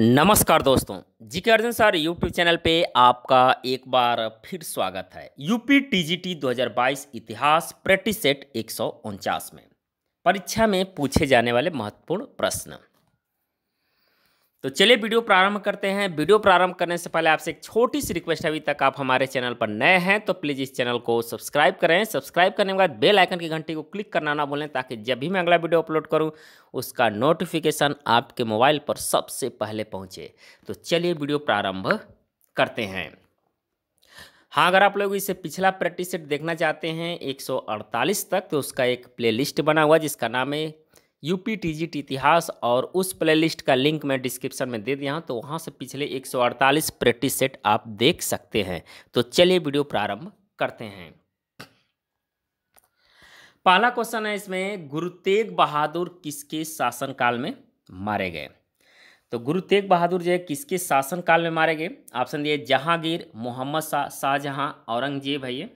नमस्कार दोस्तों GK Arjun sir YouTube channel पे आपका एक बार फिर स्वागत है यूपी टीजीटी 2022 इतिहास प्रैक्टिस सेट एक में परीक्षा में पूछे जाने वाले महत्वपूर्ण प्रश्न तो चलिए वीडियो प्रारंभ करते हैं वीडियो प्रारंभ करने से पहले आपसे एक छोटी सी रिक्वेस्ट है अभी तक आप हमारे चैनल पर नए हैं तो प्लीज़ इस चैनल को सब्सक्राइब करें सब्सक्राइब करने के बाद बेल आइकन की घंटी को क्लिक करना ना भूलें ताकि जब भी मैं अगला वीडियो अपलोड करूं उसका नोटिफिकेशन आपके मोबाइल पर सबसे पहले पहुँचे तो चलिए वीडियो प्रारंभ करते हैं हाँ अगर आप लोग इसे पिछला प्रैक्टिस सेट देखना चाहते हैं 148 तक तो उसका एक प्लेलिस्ट बना हुआ जिसका नाम है यूपी टीजीटी इतिहास और उस प्लेलिस्ट का लिंक मैं डिस्क्रिप्शन में दे दिया हूँ तो वहाँ से पिछले 148 प्रैक्टिस सेट आप देख सकते हैं तो चलिए वीडियो प्रारंभ करते हैं पहला क्वेश्चन है इसमें गुरु तेग बहादुर किसके शासनकाल में मारे गए तो गुरु तेग बहादुर जो है किसके शासनकाल में मारे गए ऑप्शन दिए जहांगीर मोहम्मद शाह शाहजहाँ औरंगजेब है ये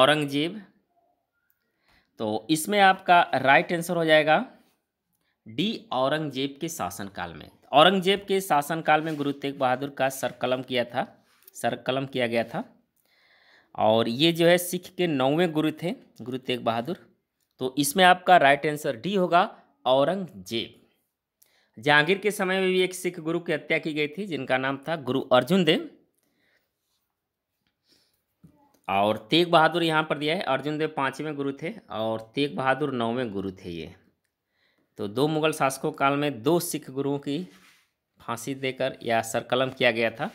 औरंगजेब तो इसमें आपका राइट आंसर हो जाएगा डी औरंगजेब के शासनकाल में औरंगजेब के शासनकाल में गुरु तेग बहादुर का सर कलम किया था सर कलम किया गया था और ये जो है सिख के नौवें गुरु थे गुरु तेग बहादुर तो इसमें आपका राइट आंसर डी होगा औरंगजेब जहांगीर के समय में भी एक सिख गुरु की हत्या की गई थी जिनका नाम था गुरु अर्जुन देव और तेग बहादुर यहाँ पर दिया है अर्जुन देव पाँचवें गुरु थे और तेग बहादुर नौवें गुरु थे ये तो दो मुगल शासकों काल में दो सिख गुरुओं की फांसी देकर या सरकलम किया गया था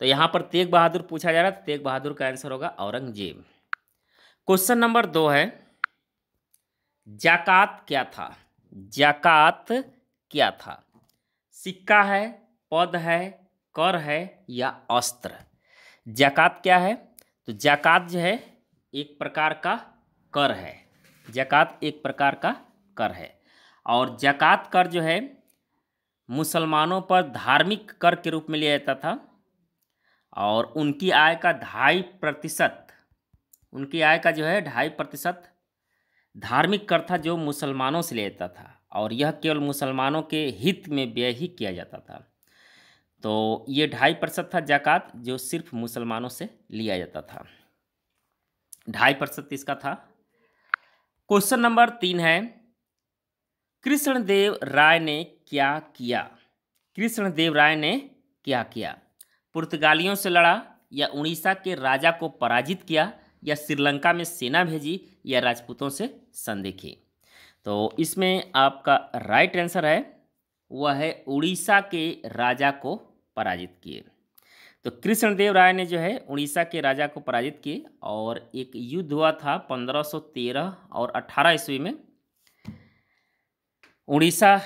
तो यहाँ पर तेग बहादुर पूछा जा रहा है तो तेग बहादुर का आंसर होगा औरंगजेब क्वेश्चन नंबर दो है जाकात क्या था जाकात क्या था सिक्का है पद है कर है या अस्त्र जाकात क्या है तो जक़ात जो है एक प्रकार का कर है जक़ात एक प्रकार का कर है और जक़ात कर जो है मुसलमानों पर धार्मिक कर के रूप में लिया जाता था और उनकी आय का ढाई प्रतिशत उनकी आय का जो है ढाई प्रतिशत धार्मिक कर था जो मुसलमानों से लिया जाता था और यह केवल मुसलमानों के हित में व्यय ही किया जाता था तो ये ढाई प्रतिशत था जक़ात जो सिर्फ मुसलमानों से लिया जाता था ढाई प्रतिशत इसका था क्वेश्चन नंबर तीन है कृष्णदेव राय ने क्या किया कृष्णदेव राय ने क्या किया पुर्तगालियों से लड़ा या उड़ीसा के राजा को पराजित किया या श्रीलंका में सेना भेजी या राजपूतों से संधि की तो इसमें आपका राइट आंसर है वह है उड़ीसा के राजा को पराजित किए तो कृष्णदेव राय ने जो है उड़ीसा के राजा को पराजित किए और एक युद्ध हुआ था 1513 और 18 ईस्वी में उड़ीसा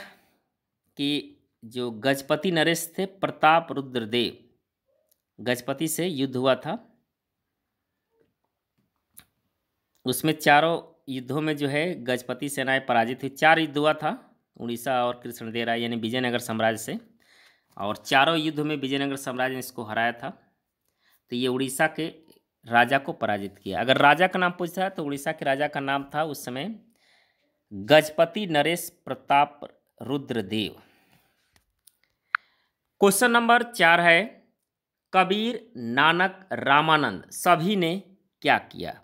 के जो गजपति नरेश थे प्रताप रुद्रदेव गजपति से युद्ध हुआ था उसमें चारों युद्धों में जो है गजपति सेनाएं पराजित हुई चार युद्ध हुआ था उड़ीसा और कृष्णदेव राय यानी विजयनगर साम्राज्य से और चारों युद्ध में विजयनगर साम्राज्य ने इसको हराया था तो ये उड़ीसा के राजा को पराजित किया अगर राजा का नाम पूछता है तो उड़ीसा के राजा का नाम था उस समय गजपति नरेश प्रताप रुद्रदेव क्वेश्चन नंबर चार है कबीर नानक रामानंद सभी ने क्या किया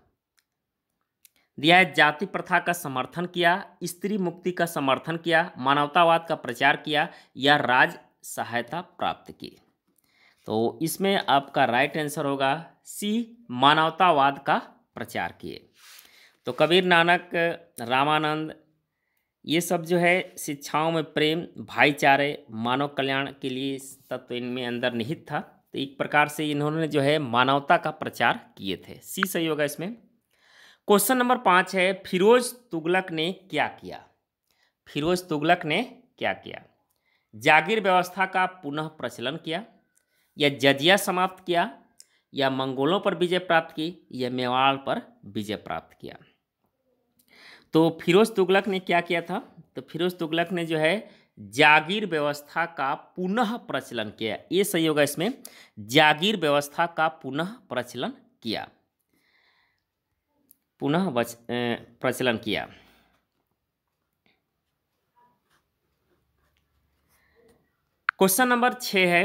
दिया है जाति प्रथा का समर्थन किया स्त्री मुक्ति का समर्थन किया मानवतावाद का प्रचार किया या राज सहायता प्राप्त की तो इसमें आपका राइट आंसर होगा सी मानवतावाद का प्रचार किए तो कबीर नानक रामानंद ये सब जो है शिक्षाओं में प्रेम भाईचारे मानव कल्याण के लिए तत्व इनमें अंदर निहित था तो एक प्रकार से इन्होंने जो है मानवता का प्रचार किए थे सी सही होगा इसमें क्वेश्चन नंबर पाँच है फिरोज तुगलक ने क्या किया फिरोज तुगलक ने क्या किया जागीर व्यवस्था का पुनः प्रचलन किया या जजिया समाप्त किया या मंगोलों पर विजय प्राप्त की या मेवाड़ पर विजय प्राप्त किया तो फिरोज तुगलक ने क्या किया था तो फिरोज तुगलक ने जो है जागीर व्यवस्था का पुनः प्रचलन किया ये सही होगा इसमें जागीर व्यवस्था का पुनः प्रचलन किया पुनः प्रचलन किया क्वेश्चन नंबर छः है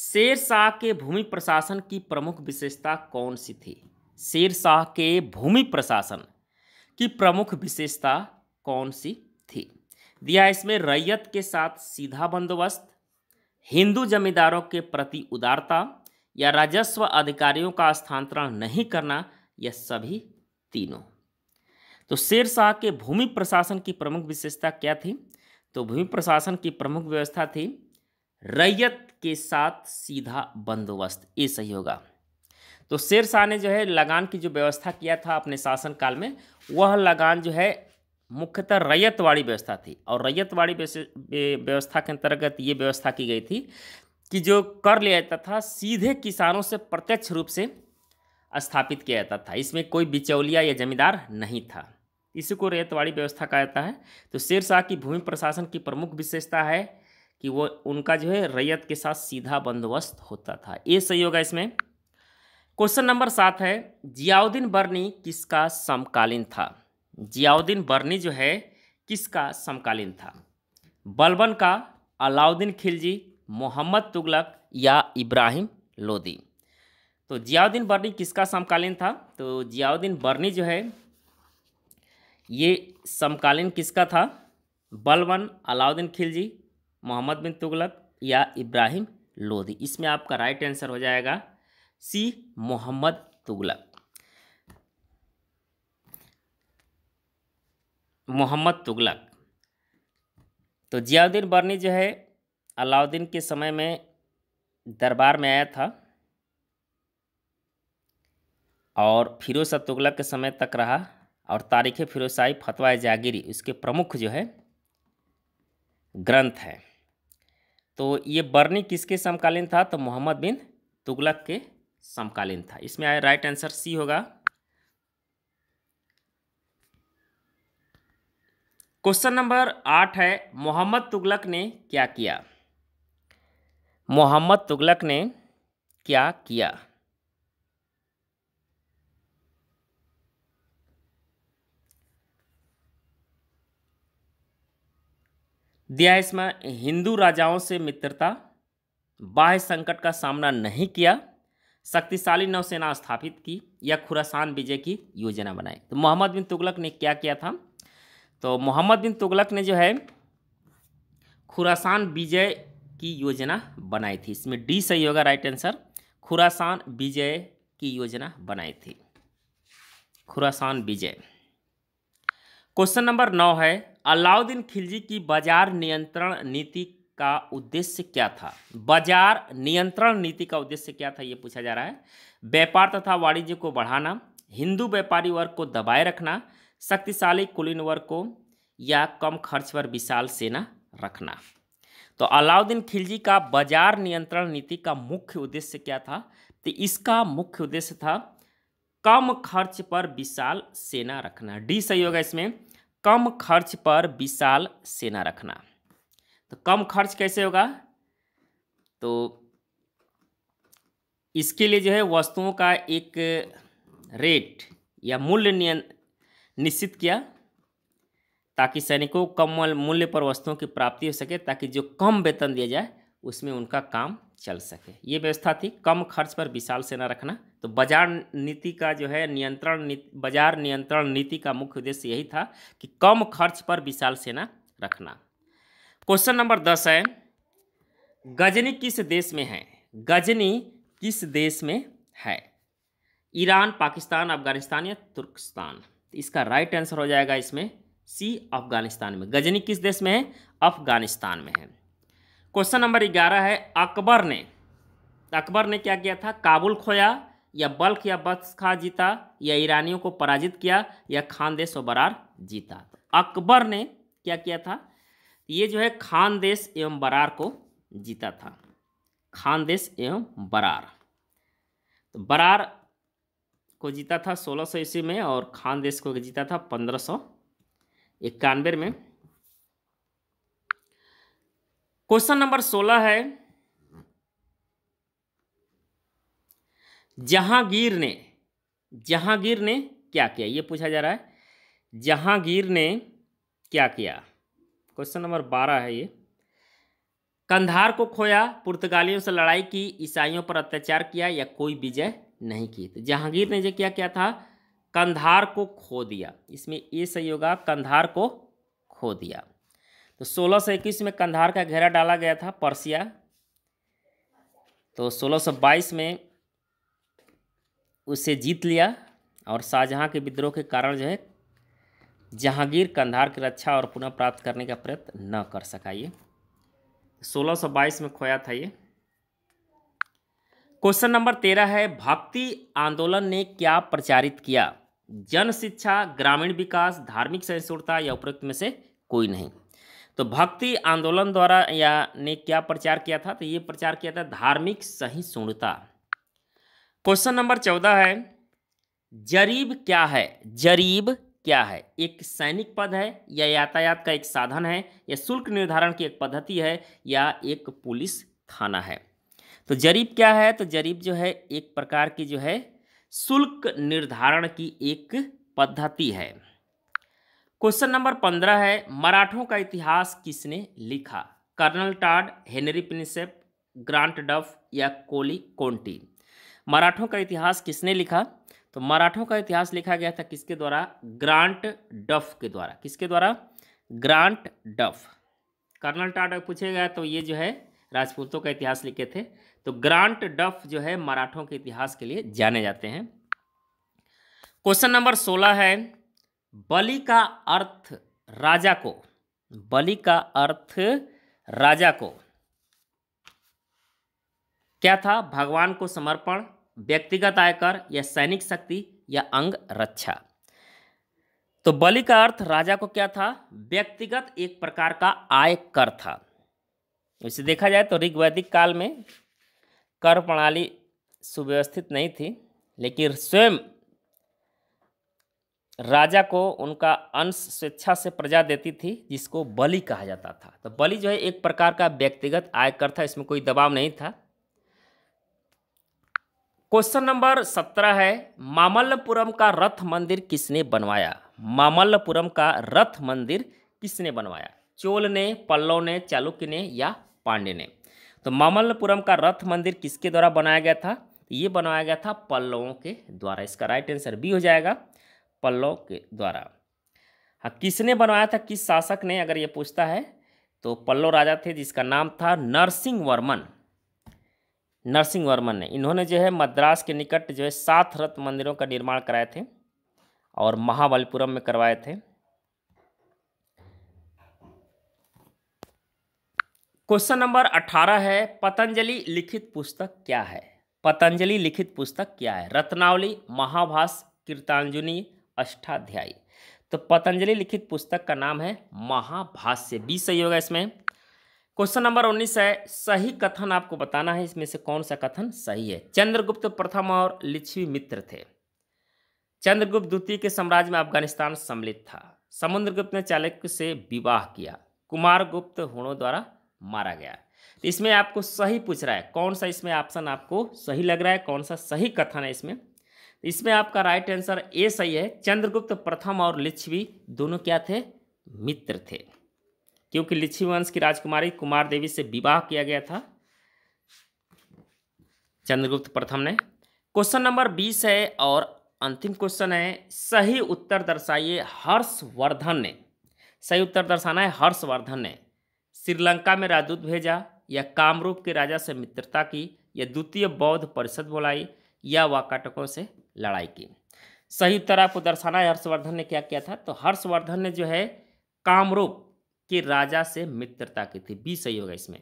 शेर शाह के भूमि प्रशासन की प्रमुख विशेषता कौन सी थी शेर शाह के भूमि प्रशासन की प्रमुख विशेषता कौन सी थी दिया इसमें रैयत के साथ सीधा बंदोबस्त हिंदू जमींदारों के प्रति उदारता या राजस्व अधिकारियों का स्थानांतरण नहीं करना यह सभी तीनों तो शेर शाह के भूमि प्रशासन की प्रमुख विशेषता क्या थी तो भूमि प्रशासन की प्रमुख व्यवस्था थी रैयत के साथ सीधा बंदोबस्त ये सही होगा तो शेर शाह ने जो है लगान की जो व्यवस्था किया था अपने शासनकाल में वह लगान जो है मुख्यतः रैयतवाड़ी व्यवस्था थी और रैयतवाड़ी व्यवस्था के अंतर्गत ये व्यवस्था की गई थी कि जो कर लिया जाता था सीधे किसानों से प्रत्यक्ष रूप से स्थापित किया जाता था इसमें कोई बिचौलिया या जमींदार नहीं था इसी को रेतवाड़ी व्यवस्था कहा जाता है तो शेरशाह की भूमि प्रशासन की प्रमुख विशेषता है कि वो उनका जो है रैयत के साथ सीधा बंदोबस्त होता था ये सही होगा इसमें क्वेश्चन नंबर सात है जियाउद्दीन बर्नी किसका समकालीन था जियाउद्दीन बर्नी जो है किसका समकालीन था बलबन का अलाउद्दीन खिलजी मोहम्मद तुगलक या इब्राहिम लोदी तो जियाउद्दीन बर्नी किसका समकालीन था तो जियाउद्दीन बर्नी जो है ये समकालीन किसका था बलवन अलाउद्दीन खिलजी मोहम्मद बिन तुगलक या इब्राहिम लोधी इसमें आपका राइट आंसर हो जाएगा सी मोहम्मद तुगलक मोहम्मद तुगलक तो जियाउद्दीन बर्नी जो है अलाउद्दीन के समय में दरबार में आया था और फिरोज तुगलक के समय तक रहा और तारीख़ फिरोसाई फतवा जागीरी उसके प्रमुख जो है ग्रंथ है तो ये बर्नी किसके समकालीन था तो मोहम्मद बिन तुगलक के समकालीन था इसमें आया राइट आंसर सी होगा क्वेश्चन नंबर आठ है मोहम्मद तुगलक ने क्या किया मोहम्मद तुगलक ने क्या किया दिया है इसमें हिंदू राजाओं से मित्रता बाह्य संकट का सामना नहीं किया शक्तिशाली नौसेना स्थापित की या खुरासान विजय की योजना बनाई तो मोहम्मद बिन तुगलक ने क्या किया था तो मोहम्मद बिन तुगलक ने जो है खुरासान विजय की योजना बनाई थी इसमें डी सही होगा राइट आंसर खुरासान विजय की योजना बनाई थी खुरासान विजय क्वेश्चन नंबर नौ है अलाउद्दीन खिलजी की बाजार नियंत्रण नीति का उद्देश्य क्या था बाजार नियंत्रण नीति का उद्देश्य क्या था ये पूछा जा रहा है व्यापार तथा वाणिज्य को बढ़ाना हिंदू व्यापारी वर्ग को दबाए रखना शक्तिशाली कुलीन वर्ग को या कम खर्च पर विशाल सेना रखना तो अलाउद्दीन खिलजी का बाजार नियंत्रण नीति का मुख्य उद्देश्य क्या था तो इसका मुख्य उद्देश्य था कम खर्च पर विशाल सेना रखना डी सही होगा इसमें कम खर्च पर विशाल सेना रखना तो कम खर्च कैसे होगा तो इसके लिए जो है वस्तुओं का एक रेट या मूल्य निश्चित किया ताकि सैनिकों को कम मूल्य पर वस्तुओं की प्राप्ति हो सके ताकि जो कम वेतन दिया जाए उसमें उनका काम चल सके ये व्यवस्था थी कम खर्च पर विशाल सेना रखना तो बाजार नीति का जो है नियंत्रण नीति बाजार नियंत्रण नीति का मुख्य उद्देश्य यही था कि कम खर्च पर विशाल सेना रखना क्वेश्चन नंबर दस है गजनी किस देश में है गजनी किस देश में है ईरान पाकिस्तान अफगानिस्तान या तुर्कस्तान इसका राइट आंसर हो जाएगा इसमें सी अफगानिस्तान में गजनी किस देश में है अफगानिस्तान में है क्वेश्चन नंबर ग्यारह है अकबर ने अकबर ने क्या किया था काबुल खोया या बल्ख या बख्स खा जीता या ईरानियों को पराजित किया या खानदेश और बरार जीता तो अकबर ने क्या किया था ये जो है खानदेश एवं बरार को जीता था खानदेश एवं बरार तो बरार को जीता था सोलह सौ ईस्वी में और खानदेश को जीता था पंद्रह सौ इक्यानवे में क्वेश्चन नंबर सोलह है जहांगीर ने जहांगीर ने क्या किया ये पूछा जा रहा है जहांगीर ने क्या किया क्वेश्चन नंबर बारह है ये कंधार को खोया पुर्तगालियों से लड़ाई की ईसाइयों पर अत्याचार किया या कोई विजय नहीं की तो जहांगीर ने जो क्या किया था कंधार को खो दिया इसमें ए सही होगा कंधार को खो दिया तो सोलह सौ इक्कीस में कंधार का घेरा डाला गया था पर्सिया तो सोलह सौ बाईस में उसे जीत लिया और शाहजहाँ के विद्रोह के कारण जो है जहांगीर कंधार की रक्षा और पुनः प्राप्त करने का प्रयत्न न कर सका ये सोलह सौ बाईस में खोया था ये क्वेश्चन नंबर तेरह है भक्ति आंदोलन ने क्या प्रचारित किया जन शिक्षा ग्रामीण विकास धार्मिक सहिष्णुता या उपरोक्त में से कोई नहीं तो भक्ति आंदोलन द्वारा या ने क्या प्रचार किया था तो ये प्रचार किया था धार्मिक सहिष्णुता क्वेश्चन नंबर चौदह है जरीब क्या है जरीब क्या है एक सैनिक पद है या यातायात का एक साधन है या शुल्क निर्धारण की एक पद्धति है या एक पुलिस थाना है तो जरीब क्या है तो जरीब जो है एक प्रकार की जो है शुल्क निर्धारण की एक पद्धति है क्वेश्चन नंबर पंद्रह है मराठों का इतिहास किसने लिखा colonel Tod Henry Prinsep Grant Duff या कोली कोंटी मराठों का इतिहास किसने लिखा तो मराठों का इतिहास लिखा गया था किसके द्वारा ग्रांट डफ के द्वारा किसके द्वारा ग्रांट डफ कर्नल टाड पूछे गया तो ये जो है राजपूतों का इतिहास लिखे थे तो ग्रांट डफ जो है मराठों के इतिहास के लिए जाने जाते हैं क्वेश्चन नंबर सोलह है बलि का अर्थ राजा को बलि का अर्थ राजा को क्या था भगवान को समर्पण व्यक्तिगत आयकर या सैनिक शक्ति या अंग रक्षा तो बलि का अर्थ राजा को क्या था व्यक्तिगत एक प्रकार का आय कर था इसे देखा जाए तो ऋग्वैदिक काल में कर प्रणाली सुव्यवस्थित नहीं थी लेकिन स्वयं राजा को उनका अंश स्वेच्छा से प्रजा देती थी जिसको बलि कहा जाता था तो बलि जो है एक प्रकार का व्यक्तिगत आयकर था इसमें कोई दबाव नहीं था क्वेश्चन नंबर सत्रह है मामल्लपुरम का रथ मंदिर किसने बनवाया मामल्लपुरम का रथ मंदिर किसने बनवाया चोल ने पल्लव ने चालुक्य ने या पांडे ने तो मामल्लपुरम का रथ मंदिर किसके द्वारा बनाया गया था ये बनवाया गया था पल्लवों के द्वारा इसका राइट आंसर बी हो जाएगा पल्लव के द्वारा हाँ किसने बनवाया था किस शासक ने अगर ये पूछता है तो पल्लव राजा थे जिसका नाम था नरसिंह वर्मन नरसिंह वर्मन ने इन्होंने जो है मद्रास के निकट जो है सात रथ मंदिरों का निर्माण कराए थे और महाबलीपुरम में करवाए थे क्वेश्चन नंबर अठारह है पतंजलि लिखित पुस्तक क्या है पतंजलि लिखित पुस्तक क्या है रत्नावली महाभास कीर्तांजनी अष्टाध्यायी तो पतंजलि लिखित पुस्तक का नाम है महाभाष्य बी सही होगा इसमें क्वेश्चन नंबर उन्नीस है सही कथन आपको बताना है इसमें से कौन सा कथन सही है चंद्रगुप्त प्रथम और लिच्छवी मित्र थे चंद्रगुप्त द्वितीय के साम्राज्य में अफगानिस्तान सम्मिलित था समुद्रगुप्त ने चालक्य से विवाह किया कुमारगुप्त हुणों द्वारा मारा गया इसमें आपको सही पूछ रहा है कौन सा इसमें ऑप्शन आपको सही लग रहा है कौन सा सही कथन है इसमें इसमें आपका राइट आंसर ए सही है चंद्रगुप्त प्रथम और लिच्छवी दोनों क्या थे मित्र थे क्योंकि लिच्छवी वंश की राजकुमारी कुमार देवी से विवाह किया गया था चंद्रगुप्त प्रथम ने क्वेश्चन नंबर बीस है और अंतिम क्वेश्चन है सही उत्तर दर्शाइए हर्षवर्धन ने सही उत्तर दर्शाना है हर्षवर्धन ने श्रीलंका में राजदूत भेजा या कामरूप के राजा से मित्रता की या द्वितीय बौद्ध परिषद बुलाई या वाकाटकों से लड़ाई की सही उत्तर आपको दर्शाना है हर्षवर्धन ने क्या किया था तो हर्षवर्धन ने जो है कामरूप के राजा से मित्रता की थी बी सही होगा इसमें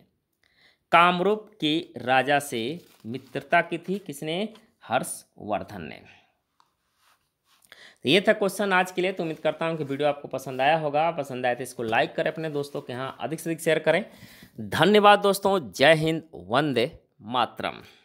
कामरूप के राजा से मित्रता की थी किसने हर्षवर्धन ने तो ये था क्वेश्चन आज के लिए तो उम्मीद करता हूँ कि वीडियो आपको पसंद आया होगा पसंद आया तो इसको लाइक करें अपने दोस्तों के यहाँ अधिक से अधिक शेयर करें धन्यवाद दोस्तों जय हिंद वंदे मातरम